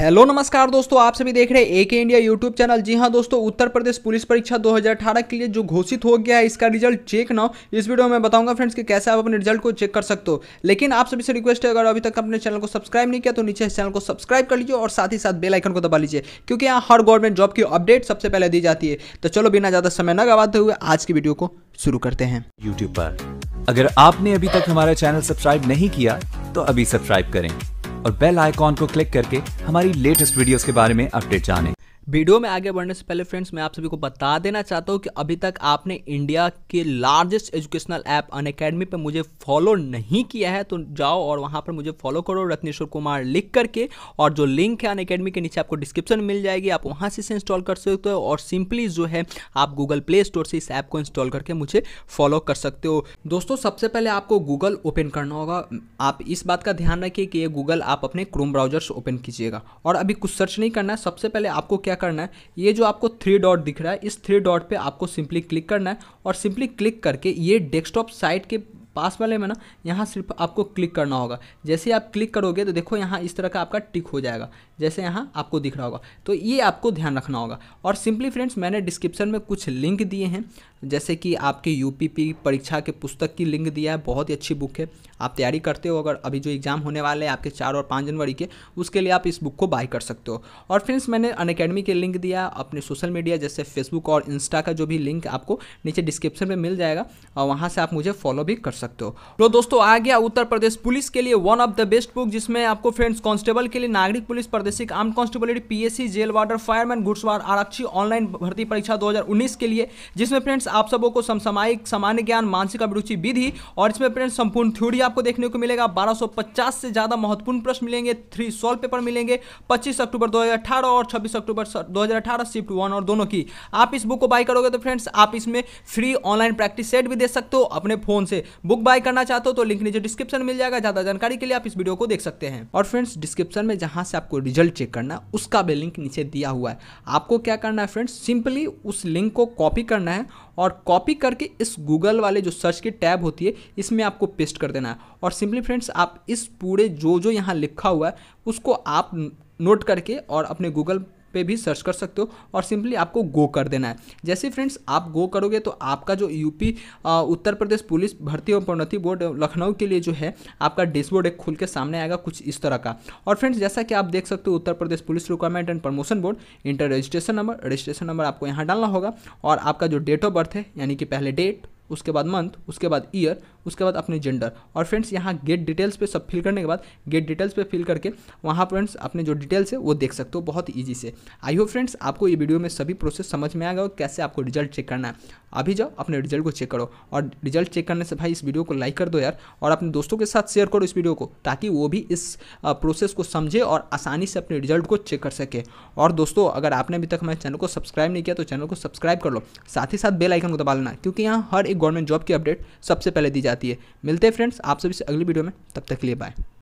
Hello नमस्कार दोस्तों आप सभी देख रहे हैं एके इंडिया यूट्यूब चैनल जी हाँ दोस्तों उत्तर प्रदेश पुलिस परीक्षा 2018 के लिए जो घोषित हो गया है इसका रिजल्ट चेक ना इस वीडियो में बताऊंगा फ्रेंड्स कि कैसे आप अपने रिजल्ट को चेक कर सकते हो लेकिन आप सभी से रिक्वेस्ट है अगर अभी तक अपने चैनल को सब्सक्राइब नहीं किया तो नीचे इस चैनल को सब्सक्राइब कर लीजिए और साथ ही साथ बेलाइकन को दबा लीजिए क्योंकि यहाँ हर गवर्नमेंट जॉब की अपडेट सबसे पहले दी जाती है तो चलो बिना ज़्यादा समय न गवाते हुए आज की वीडियो को शुरू करते हैं यूट्यूब पर अगर आपने अभी तक हमारा चैनल सब्सक्राइब नहीं किया तो अभी सब्सक्राइब करें और बेल आइकॉन को क्लिक करके हमारी लेटेस्ट वीडियोस के बारे में अपडेट जानें। वीडियो में आगे बढ़ने से पहले फ्रेंड्स मैं आप सभी को बता देना चाहता हूँ कि अभी तक आपने इंडिया के largest educational app Unacademy पर मुझे फॉलो नहीं किया है तो जाओ और वहाँ पर मुझे फॉलो करो रत्नेश्वर कुमार लिख करके और जो लिंक है अन अकेडमी के नीचे आपको डिस्क्रिप्शन मिल जाएगी आप वहाँ से इसे इंस्टॉल कर सकते हो और सिंपली जो है आप गूगल प्ले स्टोर से इस ऐप को इंस्टॉल करके मुझे फॉलो कर सकते हो दोस्तों सबसे पहले आपको गूगल ओपन करना होगा आप इस बात का ध्यान रखिए कि ये गूगल आप अपने क्रोम ब्राउजर से ओपन कीजिएगा और अभी कुछ सर्च नहीं करना है सबसे पहले आपको क्या करना है ये जो आपको थ्री डॉट दिख रहा है इस थ्री डॉट पे आपको सिंपली क्लिक करना है और सिंपली क्लिक करके ये डेस्कटॉप साइट के पास वाले में ना यहाँ सिर्फ आपको क्लिक करना होगा जैसे आप क्लिक करोगे तो देखो यहाँ इस तरह का आपका टिक हो जाएगा जैसे यहाँ आपको दिख रहा होगा तो ये आपको ध्यान रखना होगा और सिंपली फ्रेंड्स मैंने डिस्क्रिप्शन में कुछ लिंक दिए हैं जैसे कि आपके यू परीक्षा के पुस्तक की लिंक दिया है बहुत ही अच्छी बुक है आप तैयारी करते हो अगर अभी जो एग्ज़ाम होने वाले हैं आपके चार और पाँच जनवरी के उसके लिए आप इस बुक को बाय कर सकते हो और फ्रेंड्स मैंने अन के लिंक दिया अपने सोशल मीडिया जैसे फेसबुक और इंस्टा का जो भी लिंक आपको नीचे डिस्क्रिप्शन में मिल जाएगा और वहाँ से आप मुझे फॉलो भी कर सकते हो तो दोस्तों आ गया उत्तर प्रदेश पुलिस के लिए one of the best book जिसमें आपको फ्रेंड्स कॉन्स्टेबल के लिए नागरिक पुलिस प्रदेश प्रादेशिक arm constable PSC jail warder fireman घुड़सवार आरक्षी ऑनलाइन भर्ती परीक्षा 2019 के लिए जिसमें फ्रेंड्स आप सबों को समसामयिक सामान्य ज्ञान मानसिक अभिरुचि विधि और इसमें फ्रेंड्स संपूर्ण थ्योरी आपको देखने को मिलेगा बारह से ज़्यादा महत्वपूर्ण प्रश्न मिलेंगे थ्री सोल्व पेपर मिलेंगे पच्चीस अक्टूबर दो और छब्बीस अक्टूबर दो शिफ्ट वन और दोनों की आप इस बुक को बाई करोगे तो फ्रेंड्स आप इसमें फ्री ऑनलाइन प्रैक्टिस सेट भी दे सकते हो अपने फोन से बुक बाय करना चाहते हो तो लिंक नीचे डिस्क्रिप्शन मिल जाएगा ज़्यादा जानकारी के लिए आप इस वीडियो को देख सकते हैं और फ्रेंड्स डिस्क्रिप्शन में जहां से आपको रिजल्ट रिजल्ट चेक करना उसका भी लिंक नीचे दिया हुआ है आपको क्या करना है फ्रेंड्स सिंपली उस लिंक को कॉपी करना है और कॉपी करके इस गूगल वाले जो सर्च की टैब होती है इसमें आपको पेस्ट कर देना है और सिंपली फ्रेंड्स आप इस पूरे जो जो यहाँ लिखा हुआ है उसको आप नोट करके और अपने गूगल पे भी सर्च कर सकते हो और सिंपली आपको गो कर देना है जैसे फ्रेंड्स आप गो करोगे तो आपका जो यूपी उत्तर प्रदेश पुलिस भर्ती एवं प्रोन्नति बोर्ड लखनऊ के लिए जो है आपका डैशबोर्ड एक खुल के सामने आएगा कुछ इस तरह का और फ्रेंड्स जैसा कि आप देख सकते हो Uttar Pradesh police requirement and promotion board enter registration number registration number आपको यहाँ डालना होगा और आपका जो डेट ऑफ बर्थ है यानी कि पहले डेट उसके बाद मंथ उसके बाद ईयर उसके बाद अपने जेंडर और फ्रेंड्स यहाँ गेट डिटेल्स पे सब फिल करने के बाद गेट डिटेल्स पे फिल करके वहाँ फ्रेंड्स अपने जो डिटेल्स है वो देख सकते हो बहुत ईजी से आई होप फ्रेंड्स आपको ये वीडियो में सभी प्रोसेस समझ में आ गया और कैसे आपको रिजल्ट चेक करना है अभी जाओ अपने रिजल्ट को चेक करो और रिजल्ट चेक करने से भाई इस वीडियो को लाइक कर दो यार और अपने दोस्तों के साथ शेयर करो इस वीडियो को ताकि वो भी इस प्रोसेस को समझे और आसानी से अपने रिजल्ट को चेक कर सके और दोस्तों अगर आपने अभी तक हमारे चैनल को सब्सक्राइब नहीं किया तो चैनल को सब्सक्राइब कर लो साथ ही साथ बेल आइकन को दबा लेना क्योंकि यहाँ हर एक गवर्नमेंट जॉब की अपडेट सबसे पहले दी जाती है मिलते हैं फ्रेंड्स आप सभी से अगली वीडियो में तब तक के लिए बाय